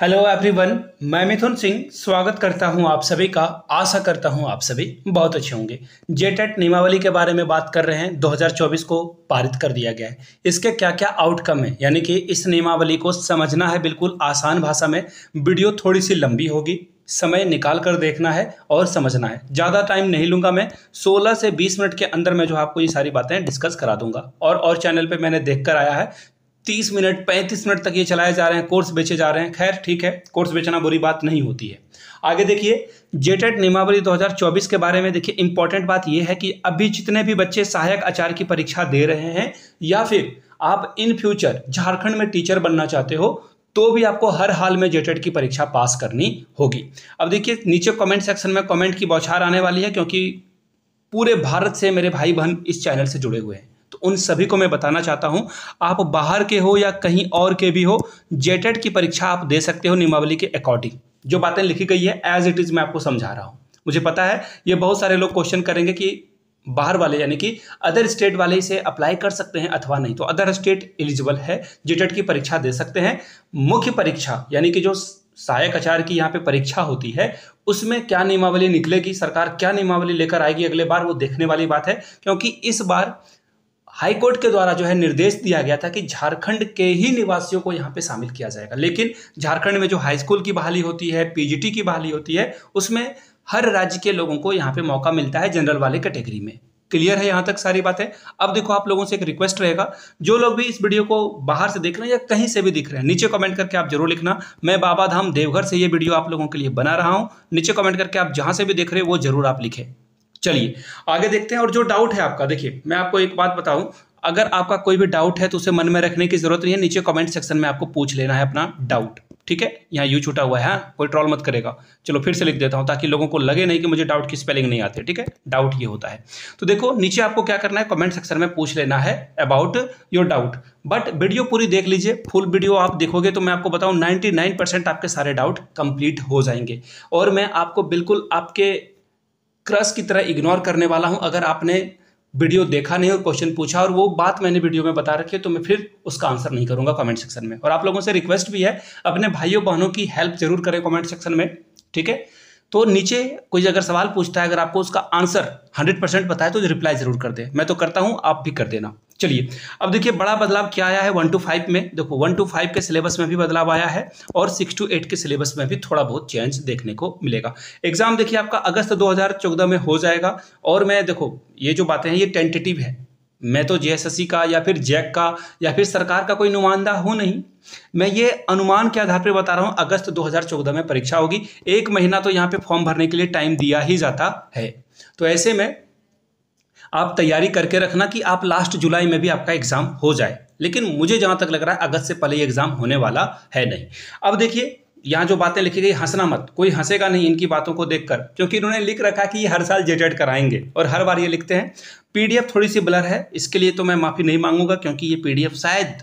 hello everyone मैं मिथुन सिंह स्वागत करता हूं आप सभी का आशा करता हूं आप सभी बहुत अच्छे होंगे जेटेट e नियमावली के बारे में बात कर रहे हैं 2024 को पारित कर दिया गया है इसके क्या क्या आउटकम है यानी कि इस नियमावली को समझना है बिल्कुल आसान भाषा में वीडियो थोड़ी सी लंबी होगी समय निकाल कर देखना है और समझना है ज़्यादा टाइम नहीं लूँगा मैं 16 से 20 मिनट के अंदर मैं जो आपको ये सारी बातें डिस्कस करा दूंगा और और चैनल पे मैंने देख कर आया है तीस मिनट पैंतीस मिनट तक ये चलाए जा रहे हैं कोर्स बेचे जा रहे हैं खैर ठीक है कोर्स बेचना बुरी बात नहीं होती है आगे देखिए जेटेड e नियमावली 2024 के बारे में देखिए इंपॉर्टेंट बात यह है कि अभी जितने भी बच्चे सहायक आचार की परीक्षा दे रहे हैं या फिर आप इन फ्यूचर झारखंड में टीचर बनना चाहते हो तो भी आपको हर हाल में जेटेड e की परीक्षा पास करनी होगी अब देखिए नीचे कमेंट सेक्शन में कमेंट की बौछार आने वाली है क्योंकि पूरे भारत से मेरे भाई बहन इस चैनल से जुड़े हुए हैं उन सभी को मैं बताना चाहता हूँ आप बाहर के हो या कहीं और के भी हो जेटेड e की परीक्षा आप दे सकते हो नियमावली के अकॉर्डिंग जो बातें लिखी गई है एज इट इज़ मैं आपको समझा रहा हूँ मुझे पता है ये बहुत सारे लोग क्वेश्चन करेंगे कि बाहर वाले यानी कि अदर स्टेट वाले इसे अप्लाई कर सकते हैं अथवा नहीं तो अदर स्टेट एलिजिबल है जेटेड e की परीक्षा दे सकते हैं मुख्य परीक्षा यानी कि जो सहायक आचार्य की यहाँ पे परीक्षा होती है उसमें क्या नियमावली निकलेगी सरकार क्या नियमावली लेकर आएगी अगले बार वो देखने वाली बात है क्योंकि इस बार हाईकोर्ट के द्वारा जो है निर्देश दिया गया था कि झारखंड के ही निवासियों को यहाँ पे शामिल किया जाएगा लेकिन झारखंड में जो हाई स्कूल की बहाली होती है पीजीटी की बहाली होती है उसमें हर राज्य के लोगों को यहाँ पे मौका मिलता है जनरल वाले कैटेगरी में क्लियर है यहाँ तक सारी बातें अब देखो आप लोगों से एक रिक्वेस्ट रहेगा जो लोग भी इस वीडियो को बाहर से देख रहे हैं या कहीं से भी दिख रहे हैं नीचे कमेंट करके आप जरूर लिखना मैं बाबा धाम देवघर से ये वीडियो आप लोगों के लिए बना रहा हूँ नीचे कमेंट करके आप जहाँ से भी देख रहे हैं वो जरूर आप लिखें चलिए आगे देखते हैं और जो डाउट है आपका देखिए मैं आपको एक बात बताऊं अगर आपका कोई भी डाउट है तो उसे मन में रखने की जरूरत नहीं है नीचे कमेंट सेक्शन में आपको पूछ लेना है अपना डाउट ठीक है यहाँ यू छूटा हुआ है हाँ, कोई ट्रॉल मत करेगा चलो फिर से लिख देता हूँ ताकि लोगों को लगे नहीं कि मुझे डाउट की स्पेलिंग नहीं आती ठीक है डाउट ये होता है तो देखो नीचे आपको क्या करना है कमेंट सेक्शन में पूछ लेना है about your doubt but video पूरी देख लीजिए फुल वीडियो आप देखोगे तो मैं आपको बताऊँ नाइन्टी आपके सारे डाउट कंप्लीट हो जाएंगे और मैं आपको बिल्कुल आपके क्रस की तरह इग्नोर करने वाला हूँ अगर आपने वीडियो देखा नहीं और क्वेश्चन पूछा और वो बात मैंने वीडियो में बता रखी है तो मैं फिर उसका आंसर नहीं करूँगा कमेंट सेक्शन में और आप लोगों से रिक्वेस्ट भी है अपने भाइयों बहनों की हेल्प जरूर करें कमेंट सेक्शन में ठीक है तो नीचे कोई अगर सवाल पूछता है अगर आपको उसका आंसर हंड्रेड परसेंट बताए है तो रिप्लाई जरूर कर दे मैं तो करता हूँ आप भी कर देना चलिए अब देखिए बड़ा बदलाव क्या आया है वन टू फाइव में देखो वन टू फाइव के सिलेबस में भी बदलाव आया है और सिक्स टू एट के सिलेबस में भी थोड़ा बहुत चेंज देखने को मिलेगा एग्जाम देखिए आपका अगस्त दो में हो जाएगा और मैं देखो ये जो बातें हैं ये टेंटेटिव है मैं तो जेएसएससी का या फिर जैक e का या फिर सरकार का कोई नुमाइंदा हूँ नहीं मैं ये अनुमान के आधार पर बता रहा हूँ अगस्त 2014 में परीक्षा होगी एक महीना तो यहाँ पे फॉर्म भरने के लिए टाइम दिया ही जाता है तो ऐसे में आप तैयारी करके रखना कि आप लास्ट जुलाई में भी आपका एग्ज़ाम हो जाए लेकिन मुझे जहाँ तक लग रहा है अगस्त से पहले एग्ज़ाम होने वाला है नहीं अब देखिए यहाँ जो बातें लिखी गई हंसना मत कोई हंसेगा नहीं इनकी बातों को देखकर क्योंकि इन्होंने लिख रखा कि ये हर साल जेटेड कराएंगे और हर बार ये लिखते हैं पीडीएफ थोड़ी सी ब्लर है इसके लिए तो मैं माफ़ी नहीं मांगूंगा क्योंकि ये पीडीएफ शायद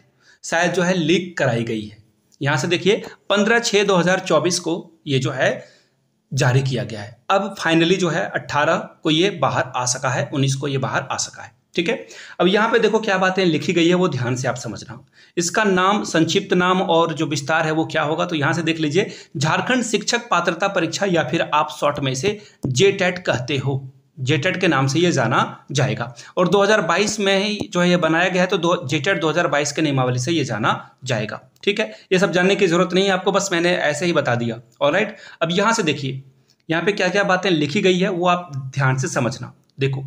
शायद जो है लीक कराई गई है यहाँ से देखिए पंद्रह छः दो को ये जो है जारी किया गया है अब फाइनली जो है 18 को ये बाहर आ सका है 19 को ये बाहर आ सका है ठीक है अब यहाँ पे देखो क्या बातें लिखी गई है वो ध्यान से आप समझना इसका नाम संक्षिप्त नाम और जो विस्तार है वो क्या होगा तो यहाँ से देख लीजिए झारखंड शिक्षक पात्रता परीक्षा या फिर आप शॉर्ट में इसे जे कहते हो जेटेड के नाम से ये जाना जाएगा और 2022 में ही जो है ये बनाया गया है तो दो जेटेड दो के नियमावली से ये जाना जाएगा ठीक है ये सब जानने की ज़रूरत नहीं है आपको बस मैंने ऐसे ही बता दिया और राइट अब यहाँ से देखिए यहाँ पे क्या क्या बातें लिखी गई है वो आप ध्यान से समझना देखो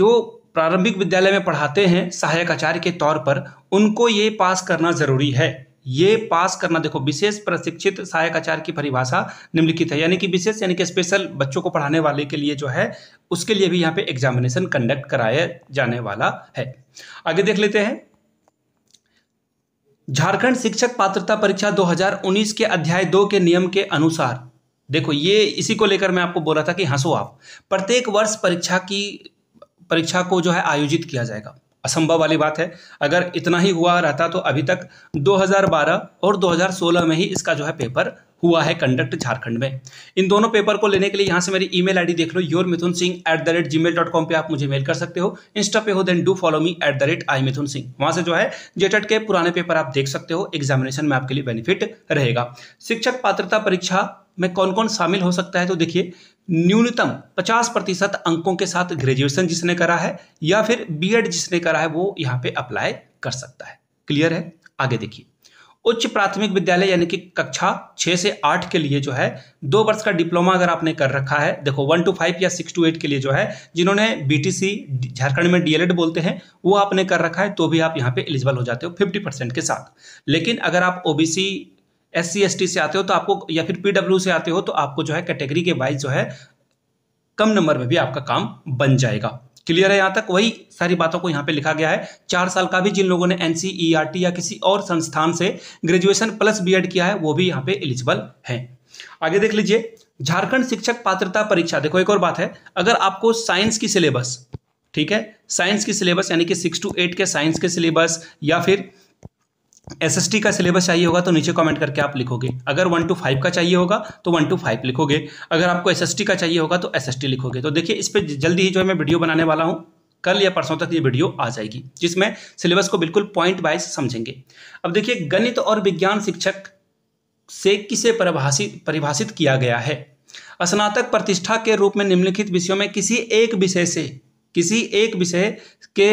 जो प्रारंभिक विद्यालय में पढ़ाते हैं सहायक आचार्य के तौर पर उनको ये पास करना ज़रूरी है ये पास करना देखो विशेष प्रशिक्षित सहायक आचार्य की परिभाषा निम्नलिखित है यानी कि विशेष यानी कि स्पेशल बच्चों को पढ़ाने वाले के लिए जो है उसके लिए भी यहाँ पे एग्जामिनेशन कंडक्ट कराया जाने वाला है आगे देख लेते हैं झारखंड शिक्षक पात्रता परीक्षा 2019 के अध्याय दो के नियम के अनुसार देखो ये इसी को लेकर मैं आपको बोला था कि हंसो आप प्रत्येक वर्ष परीक्षा की परीक्षा को जो है आयोजित किया जाएगा असंभव वाली बात है अगर इतना ही हुआ रहता तो अभी तक 2012 और 2016 में ही इसका जो है पेपर हुआ है कंडक्ट झारखंड में इन दोनों पेपर को लेने के लिए यहाँ से मेरी ईमेल आईडी देख लो your Mithun Singh at the rate ji mail dot com पर आप मुझे मेल कर सकते हो इंस्टा पे हो then do follow me at the rate I Mithun Singh वहाँ से जो है जेटेट e के पुराने पेपर आप देख सकते हो एग्जामिनेशन में आपके लिए बेनिफिट रहेगा शिक्षक पात्रता परीक्षा में कौन कौन शामिल हो सकता है तो देखिए न्यूनतम 50 प्रतिशत अंकों के साथ ग्रेजुएशन जिसने करा है या फिर बीएड जिसने करा है वो यहाँ पे अप्लाई कर सकता है क्लियर है आगे देखिए उच्च प्राथमिक विद्यालय यानी कि कक्षा छः से आठ के लिए जो है दो वर्ष का डिप्लोमा अगर आपने कर रखा है देखो वन टू फाइव या सिक्स टू एट के लिए जो है जिन्होंने बीटीसी झारखंड में डीएलएड बोलते हैं वो आपने कर रखा है तो भी आप यहाँ पे एलिजिबल हो जाते हो फिफ्टी परसेंट के साथ लेकिन अगर आप ओबीसी एस सी से आते हो तो आपको या फिर पीडब्ल्यू से आते हो तो आपको जो है कैटेगरी के वाइज जो है कम नंबर में भी आपका काम बन जाएगा क्लियर है यहाँ तक वही सारी बातों को यहाँ पे लिखा गया है चार साल का भी जिन लोगों ने एन e या किसी और संस्थान से ग्रेजुएशन प्लस बी किया है वो भी यहाँ पे एलिजिबल है आगे देख लीजिए झारखंड शिक्षक पात्रता परीक्षा देखो एक और बात है अगर आपको साइंस की सिलेबस ठीक है साइंस की सिलेबस यानी कि सिक्स टू एट के साइंस के सिलेबस या फिर एस का सिलेबस चाहिए होगा तो नीचे कमेंट करके आप लिखोगे अगर वन टू फाइव का चाहिए होगा तो वन टू फाइव लिखोगे अगर आपको एस का चाहिए होगा तो एस लिखोगे तो देखिए इस पर जल्दी ही जो है मैं वीडियो बनाने वाला हूँ कल या परसों तक ये वीडियो आ जाएगी जिसमें सिलेबस को बिल्कुल पॉइंट वाइज समझेंगे अब देखिए गणित और विज्ञान शिक्षक से किसे परिभाषित परिभाषित किया गया है स्नातक प्रतिष्ठा के रूप में निम्नलिखित विषयों में किसी एक विषय से किसी एक विषय के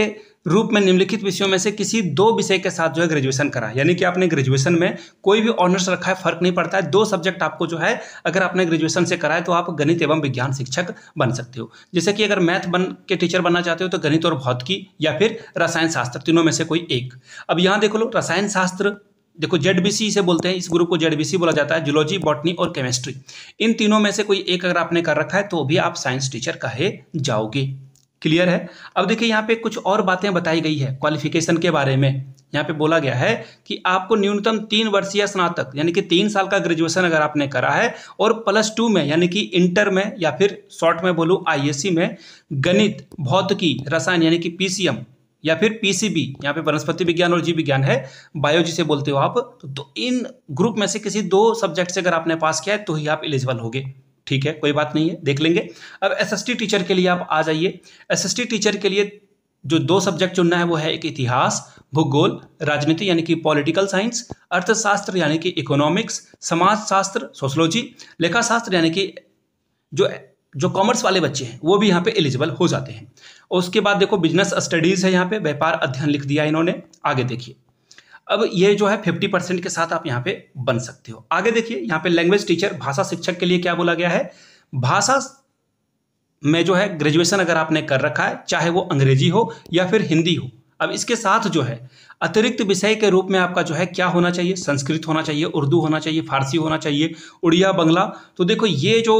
रूप में निम्नलिखित विषयों में से किसी दो विषय के साथ जो है ग्रेजुएशन करा यानी कि आपने ग्रेजुएशन में कोई भी ऑनर्स रखा है फर्क नहीं पड़ता है दो सब्जेक्ट आपको जो है अगर आपने ग्रेजुएशन से करा है तो आप गणित एवं विज्ञान शिक्षक बन सकते हो जैसे कि अगर मैथ बन के टीचर बनना चाहते हो तो गणित और भौतिकी या फिर रसायन शास्त्र तीनों में से कोई एक अब यहाँ देख लो रसायन शास्त्र देखो जेड बी सी इसे बोलते हैं इस ग्रुप को जेड बी सी बोला जाता है जूलॉजी बॉटनी और केमिस्ट्री इन तीनों में से कोई एक अगर आपने कर रखा है तो भी आप साइंस टीचर कहे जाओगे क्लियर है अब देखिए यहाँ पे कुछ और बातें बताई गई है क्वालिफिकेशन के बारे में यहाँ पे बोला गया है कि आपको न्यूनतम तीन वर्षीय स्नातक यानी कि तीन साल का ग्रेजुएशन अगर आपने करा है और प्लस टू में यानी कि इंटर में या फिर शॉर्ट में बोलूँ आई में गणित भौतिकी रसायन यानी कि पी या फिर पीसीबी यहाँ पे वनस्पति विज्ञान और जीव विज्ञान है बायोजी से बोलते हो आप तो इन ग्रुप में से किसी दो सब्जेक्ट से अगर आपने पास किया है तो ही आप एलिजिबल होगे ठीक है कोई बात नहीं है देख लेंगे अब एसएसटी टीचर के लिए आप आ जाइए एसएसटी टीचर के लिए जो दो सब्जेक्ट चुनना है वो है एक इतिहास भूगोल राजनीति यानी कि पॉलिटिकल साइंस अर्थशास्त्र यानी कि इकोनॉमिक्स समाजशास्त्र सोशलॉजी लेखाशास्त्र यानी कि जो जो कॉमर्स वाले बच्चे हैं वो भी यहाँ पे एलिजिबल हो जाते हैं और उसके बाद देखो बिजनेस स्टडीज़ है यहाँ पे व्यापार अध्ययन लिख दिया इन्होंने आगे देखिए अब ये जो है फिफ्टी परसेंट के साथ आप यहाँ पे बन सकते हो आगे देखिए यहाँ पे लैंग्वेज टीचर भाषा शिक्षक के लिए क्या बोला गया है भाषा में जो है ग्रेजुएशन अगर आपने कर रखा है चाहे वो अंग्रेजी हो या फिर हिंदी हो अब इसके साथ जो है अतिरिक्त विषय के रूप में आपका जो है क्या होना चाहिए संस्कृत होना चाहिए उर्दू होना चाहिए फारसी होना चाहिए उड़िया बंगला तो देखो ये जो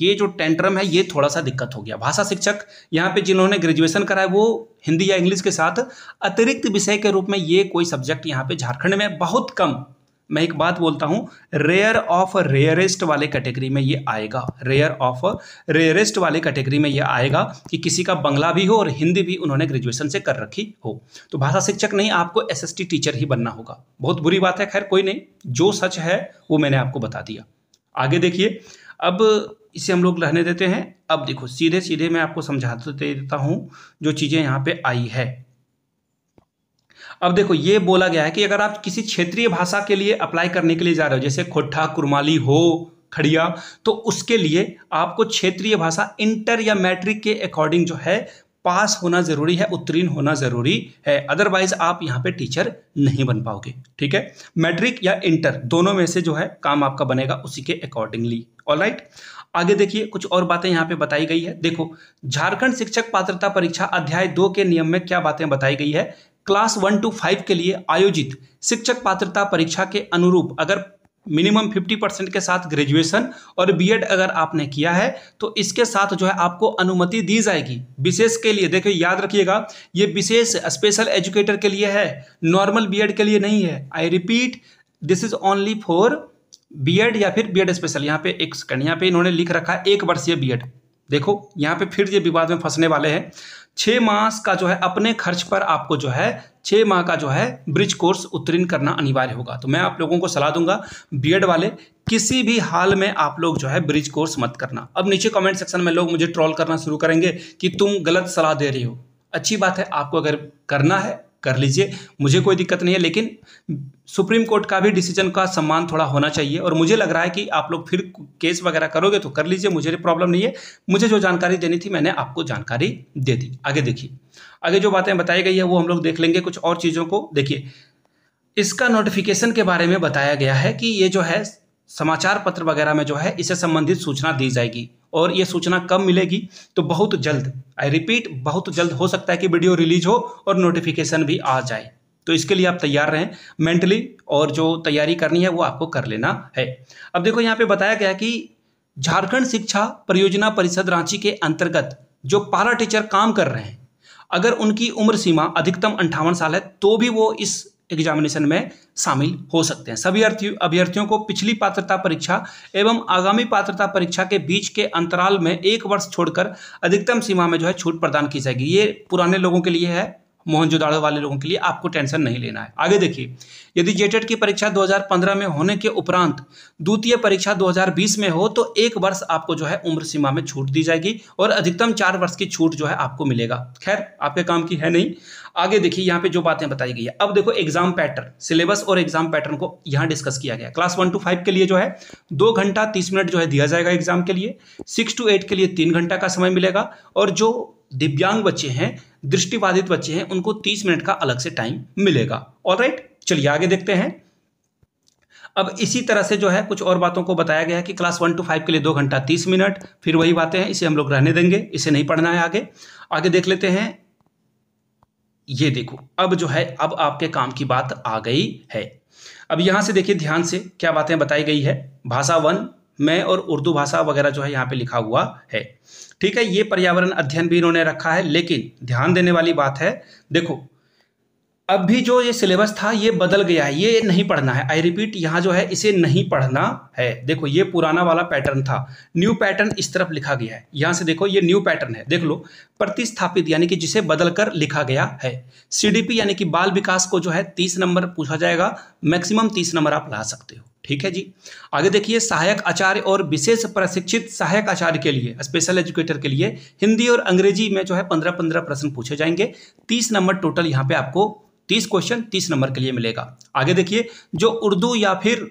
ये जो टेंट्रम है ये थोड़ा सा दिक्कत हो गया भाषा शिक्षक यहाँ पे जिन्होंने ग्रेजुएशन करा है वो हिंदी या इंग्लिश के साथ अतिरिक्त विषय के रूप में ये कोई सब्जेक्ट यहाँ पे झारखंड में बहुत कम मैं एक बात बोलता हूँ रेयर ऑफ रेयरेस्ट वाले कैटेगरी में ये आएगा रेयर ऑफ रेयरेस्ट वाले कैटेगरी में ये आएगा कि किसी का बंगला भी हो और हिंदी भी उन्होंने ग्रेजुएशन से कर रखी हो तो भाषा शिक्षक नहीं आपको एसएसटी टीचर ही बनना होगा बहुत बुरी बात है खैर कोई नहीं जो सच है वो मैंने आपको बता दिया आगे देखिए अब इसे हम लोग रहने देते हैं अब देखो सीधे सीधे मैं आपको समझा दे देता हूँ जो चीज़ें यहाँ पे आई है अब देखो ये बोला गया है कि अगर आप किसी क्षेत्रीय भाषा के लिए अप्लाई करने के लिए जा रहे हो जैसे खोटा कुरमाली हो खड़िया तो उसके लिए आपको क्षेत्रीय भाषा इंटर या मैट्रिक के अकॉर्डिंग जो है पास होना ज़रूरी है उत्तीर्ण होना ज़रूरी है अदरवाइज आप यहाँ पे टीचर नहीं बन पाओगे ठीक है मैट्रिक या इंटर दोनों में से जो है काम आपका बनेगा उसी के अकॉर्डिंगली ऑल आगे देखिए कुछ और बातें यहाँ पे बताई गई है देखो झारखंड शिक्षक पात्रता परीक्षा अध्याय दो के नियम में क्या बातें बताई गई है क्लास वन टू फाइव के लिए आयोजित शिक्षक पात्रता परीक्षा के अनुरूप अगर मिनिमम 50 परसेंट के साथ ग्रेजुएशन और बीएड अगर आपने किया है तो इसके साथ जो है आपको अनुमति दी जाएगी विशेष के लिए देखिए याद रखिएगा ये विशेष स्पेशल एजुकेटर के लिए है नॉर्मल बीएड के लिए नहीं है I repeat this is only for B Ed या फिर बीएड स्पेशल यहाँ पे एक सेकंड यहाँ पे इन्होंने लिख रखा है एक वर्षीय बी देखो यहाँ पे फिर ये विवाद में फंसने वाले हैं छः मास का जो है अपने खर्च पर आपको जो है छः माह का जो है ब्रिज कोर्स उत्तीर्ण करना अनिवार्य होगा तो मैं आप लोगों को सलाह दूंगा बीएड वाले किसी भी हाल में आप लोग जो है ब्रिज कोर्स मत करना अब नीचे कमेंट सेक्शन में लोग मुझे ट्रोल करना शुरू करेंगे कि तुम गलत सलाह दे रही हो अच्छी बात है आपको अगर करना है कर लीजिए मुझे कोई दिक्कत नहीं है लेकिन सुप्रीम कोर्ट का भी डिसीजन का सम्मान थोड़ा होना चाहिए और मुझे लग रहा है कि आप लोग फिर केस वगैरह करोगे तो कर लीजिए मुझे प्रॉब्लम नहीं है मुझे जो जानकारी देनी थी मैंने आपको जानकारी दे दी आगे देखिए आगे जो बातें बताई गई है वो हम लोग देख लेंगे कुछ और चीज़ों को देखिए इसका नोटिफिकेशन के बारे में बताया गया है कि ये जो है समाचार पत्र वगैरह में जो है इससे संबंधित सूचना दी जाएगी और ये सूचना कब मिलेगी तो बहुत जल्द आई रिपीट बहुत जल्द हो सकता है कि वीडियो रिलीज हो और नोटिफिकेशन भी आ जाए तो इसके लिए आप तैयार रहें मेंटली और जो तैयारी करनी है वो आपको कर लेना है अब देखो यहाँ पे बताया गया कि झारखंड शिक्षा परियोजना परिषद रांची के अंतर्गत जो पारा टीचर काम कर रहे हैं अगर उनकी उम्र सीमा अधिकतम अंठावन साल है तो भी वो इस एग्जामिनेशन में शामिल हो सकते हैं सभी अभ्यर्थियों को पिछली पात्रता परीक्षा एवं आगामी पात्रता परीक्षा के बीच के अंतराल में एक वर्ष छोड़कर अधिकतम सीमा में जो है छूट प्रदान की जाएगी ये पुराने लोगों के लिए है मोहनजोदाड़ो वाले लोगों के लिए आपको टेंशन नहीं लेना है आगे देखिए यदि जेटेट की परीक्षा 2015 में होने के उपरांत द्वितीय परीक्षा 2020 में हो तो एक वर्ष आपको जो है उम्र सीमा में छूट दी जाएगी और अधिकतम चार वर्ष की छूट जो है आपको मिलेगा खैर आपके काम की है नहीं आगे देखिए यहाँ पे जो बातें बताई गई है अब देखो एग्जाम पैटर्न सिलेबस और एग्जाम पैटर्न को यहाँ डिस्कस किया गया क्लास वन टू फाइव के लिए जो है दो घंटा तीस मिनट जो है दिया जाएगा एग्जाम के लिए सिक्स टू एट के लिए तीन घंटा का समय मिलेगा और जो दिव्यांग बच्चे हैं दृष्टिबाधित बच्चे हैं उनको तीस मिनट का अलग से टाइम मिलेगा और राइट चलिए आगे देखते हैं अब इसी तरह से जो है कुछ और बातों को बताया गया है कि क्लास वन टू फाइव के लिए दो घंटा तीस मिनट फिर वही बातें हैं इसे हम लोग रहने देंगे इसे नहीं पढ़ना है आगे आगे देख लेते हैं ये देखो अब जो है अब आपके काम की बात आ गई है अब यहां से देखिए ध्यान से क्या बातें बताई गई है भाषा वन में और उर्दू भाषा वगैरह जो है यहाँ पे लिखा हुआ है ठीक है ये पर्यावरण अध्ययन भी इन्होंने रखा है लेकिन ध्यान देने वाली बात है देखो अब भी जो ये सिलेबस था ये बदल गया है ये नहीं पढ़ना है आई रिपीट यहाँ जो है इसे नहीं पढ़ना है देखो ये पुराना वाला पैटर्न था न्यू पैटर्न इस तरफ लिखा गया है यहाँ से देखो ये न्यू पैटर्न है देख लो प्रतिस्थापित यानी कि जिसे बदल कर लिखा गया है पी यानी कि बाल विकास को जो है तीस नंबर पूछा जाएगा मैक्सिमम तीस नंबर आप ला सकते हो ठीक है जी आगे देखिए सहायक आचार्य और विशेष प्रशिक्षित सहायक आचार्य के लिए स्पेशल एजुकेटर के लिए हिंदी और अंग्रेजी में जो है पंद्रह पंद्रह प्रश्न पूछे जाएंगे तीस नंबर टोटल यहाँ पे आपको तीस क्वेश्चन तीस नंबर के लिए मिलेगा आगे देखिए जो उर्दू या फिर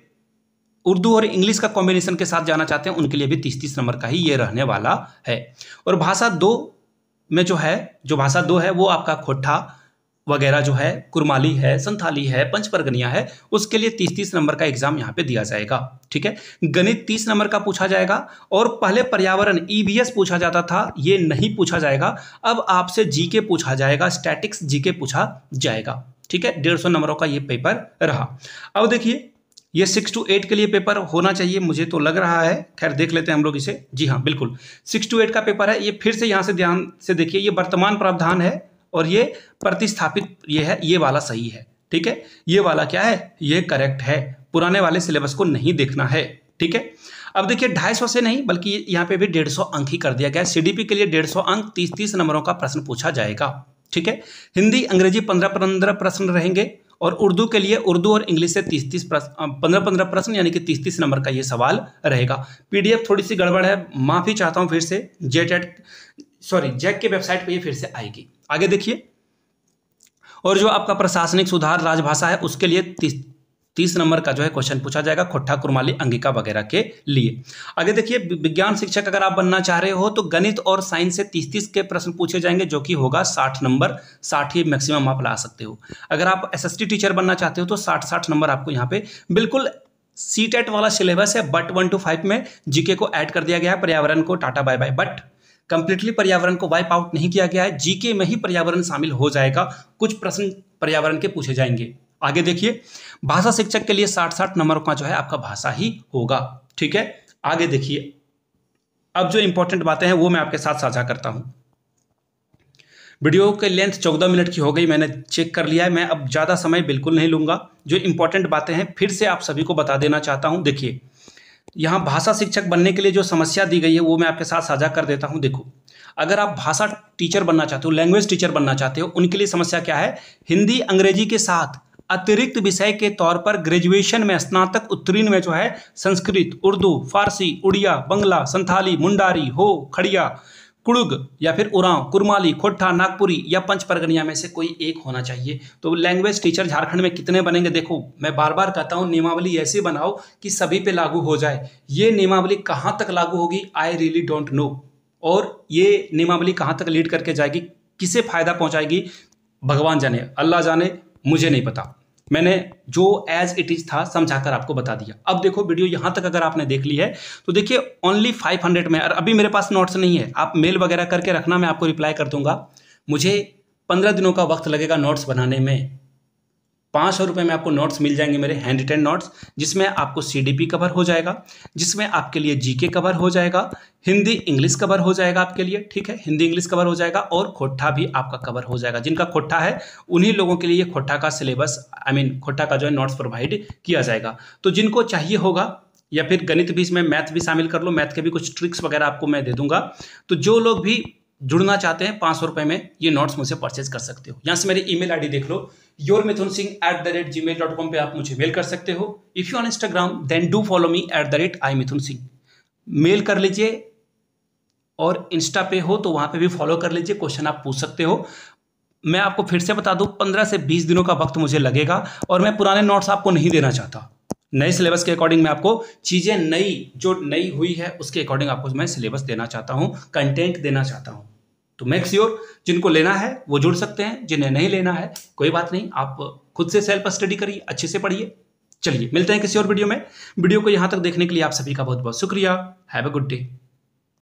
उर्दू और इंग्लिश का कॉम्बिनेशन के साथ जाना चाहते हैं उनके लिए भी तीस तीस नंबर का ही ये रहने वाला है और भाषा दो में जो है जो भाषा दो है वो आपका खोटा वगैरह जो है कुरमाली है संथाली है पंच परगनिया है उसके लिए तीस तीस नंबर का एग्जाम यहाँ पे दिया जाएगा ठीक है गणित तीस नंबर का पूछा जाएगा और पहले पर्यावरण ईवीएस e पूछा जाता था ये नहीं पूछा जाएगा अब आपसे जीके पूछा जाएगा स्टैटिक्स जीके पूछा जाएगा ठीक है डेढ़ सौ नंबरों का ये पेपर रहा अब देखिए ये सिक्स टू एट के लिए पेपर होना चाहिए मुझे तो लग रहा है खैर देख लेते हैं हम लोग इसे जी हाँ बिल्कुल सिक्स टू एट का पेपर है ये फिर से यहाँ से ध्यान से देखिए ये वर्तमान प्रावधान है और ये प्रतिस्थापित ये है ये वाला सही है ठीक है ये वाला क्या है ये करेक्ट है पुराने वाले सिलेबस को नहीं देखना है ठीक है अब देखिए ढाई सौ से नहीं बल्कि यहाँ पे भी डेढ़ सौ अंक ही कर दिया गया है सीडीपी के लिए डेढ़ सौ अंक तीस तीस नंबरों का प्रश्न पूछा जाएगा ठीक है हिंदी अंग्रेजी पंद्रह पंद्रह प्रश्न रहेंगे और उर्दू के लिए उर्दू और इंग्लिश से तीस तीस पंद्रह पंद्रह प्रश्न यानी कि तीस तीस नंबर का ये सवाल रहेगा पीडीएफ थोड़ी सी गड़बड़ है माफ़ी चाहता हूँ फिर से जेट एट सॉरी जैक के वेबसाइट पर ये फिर से आएगी आगे देखिए और जो आपका प्रशासनिक सुधार राजभाषा है उसके लिए तीस तीस नंबर का जो है क्वेश्चन पूछा जाएगा खुट्ठा कुरमाली अंगिका वगैरह के लिए आगे देखिए विज्ञान शिक्षक अगर आप बनना चाह रहे हो तो गणित और साइंस से तीस तीस के प्रश्न पूछे जाएंगे जो कि होगा साठ नंबर साठ ही मैक्सिमम आप ला सकते हो अगर आप एसएसटी टीचर बनना चाहते हो तो साठ साठ नंबर आपको यहाँ पे बिल्कुल सी e वाला सिलेबस है बट वन टू फाइव में जीके को ऐड कर दिया गया है पर्यावरण को tata bye bye but completely पर्यावरण को वाइप आउट नहीं किया गया है जीके में ही पर्यावरण शामिल हो जाएगा कुछ प्रश्न पर्यावरण के पूछे जाएंगे आगे देखिए भाषा शिक्षक के लिए साठ साठ नंबर का जो है आपका भाषा ही होगा ठीक है आगे देखिए अब जो इंपॉर्टेंट बातें हैं वो मैं आपके साथ साझा करता हूं वीडियो के लेंथ चौदह मिनट की हो गई मैंने चेक कर लिया है मैं अब ज़्यादा समय बिल्कुल नहीं लूंगा जो इंपॉर्टेंट बातें हैं फिर से आप सभी को बता देना चाहता हूं देखिए यहाँ भाषा शिक्षक बनने के लिए जो समस्या दी गई है वो मैं आपके साथ साझा कर देता हूँ देखो अगर आप भाषा टीचर बनना चाहते हो लैंग्वेज टीचर बनना चाहते हो उनके लिए समस्या क्या है हिंदी अंग्रेजी के साथ अतिरिक्त विषय के तौर पर ग्रेजुएशन में स्नातक उत्तीर्ण में जो है संस्कृत उर्दू फारसी उड़िया बंगला संथाली मुंडारी हो खड़िया कुड़ुग या फिर उरांव कुरमाली खोटा नागपुरी या पंच परगनिया में से कोई एक होना चाहिए तो लैंग्वेज टीचर झारखंड में कितने बनेंगे देखो मैं बार बार कहता हूँ नियमावली ऐसी बनाओ कि सभी पे लागू हो जाए ये नियमावली कहाँ तक लागू होगी आई रियली डोंट नो और ये नियमावली कहाँ तक लीड करके जाएगी किसे फायदा पहुँचाएगी भगवान जाने अल्लाह जाने मुझे नहीं पता मैंने जो एज इट इज़ था समझाकर आपको बता दिया अब देखो वीडियो यहां तक अगर आपने देख ली है तो देखिए ओनली 500 में और अभी मेरे पास नोट्स नहीं है आप मेल वगैरह करके रखना मैं आपको रिप्लाई कर दूंगा मुझे पंद्रह दिनों का वक्त लगेगा नोट्स बनाने में पाँच सौ रुपये में आपको नोट्स मिल जाएंगे मेरे हैंड रिटन नोट्स जिसमें आपको सी कवर हो जाएगा जिसमें आपके लिए जीके कवर हो जाएगा हिंदी इंग्लिश कवर हो जाएगा आपके लिए ठीक है हिंदी इंग्लिश कवर हो जाएगा और खोटा भी आपका कवर हो जाएगा जिनका खोटा है उन्हीं लोगों के लिए खोटा का सिलेबस आई मीन खोटा का जो है नोट्स प्रोवाइड किया जाएगा तो जिनको चाहिए होगा या फिर गणित भी इसमें मैथ भी शामिल कर लो मैथ के भी कुछ ट्रिक्स वगैरह आपको मैं दे दूंगा तो जो लोग भी जुड़ना चाहते हैं पाँच सौ रुपये में ये नोट्स मुझसे परचेज कर सकते हो यहाँ से मेरी ईमेल आईडी देख लो your Mithun Singh at the rate ji mail dot com पर आप मुझे मेल कर सकते हो if you on Instagram then do follow me at the rate I Mithun Singh mail कर लीजिए और इंस्टा पे हो तो वहां पे भी फॉलो कर लीजिए क्वेश्चन आप पूछ सकते हो मैं आपको फिर से बता दूँ पंद्रह से बीस दिनों का वक्त मुझे लगेगा और मैं पुराने नोट्स आपको नहीं देना चाहता नए सिलेबस के अकॉर्डिंग मैं आपको चीज़ें नई जो नई हुई है उसके अकॉर्डिंग आपको मैं सिलेबस देना चाहता हूँ कंटेंट देना चाहता हूँ तो मेक श्योर जिनको लेना है वो जुड़ सकते हैं जिन्हें नहीं लेना है कोई बात नहीं आप खुद से सेल्फ स्टडी करिए अच्छे से पढ़िए चलिए मिलते हैं किसी और वीडियो में वीडियो को यहां तक देखने के लिए आप सभी का बहुत बहुत शुक्रिया हैव अ गुड डे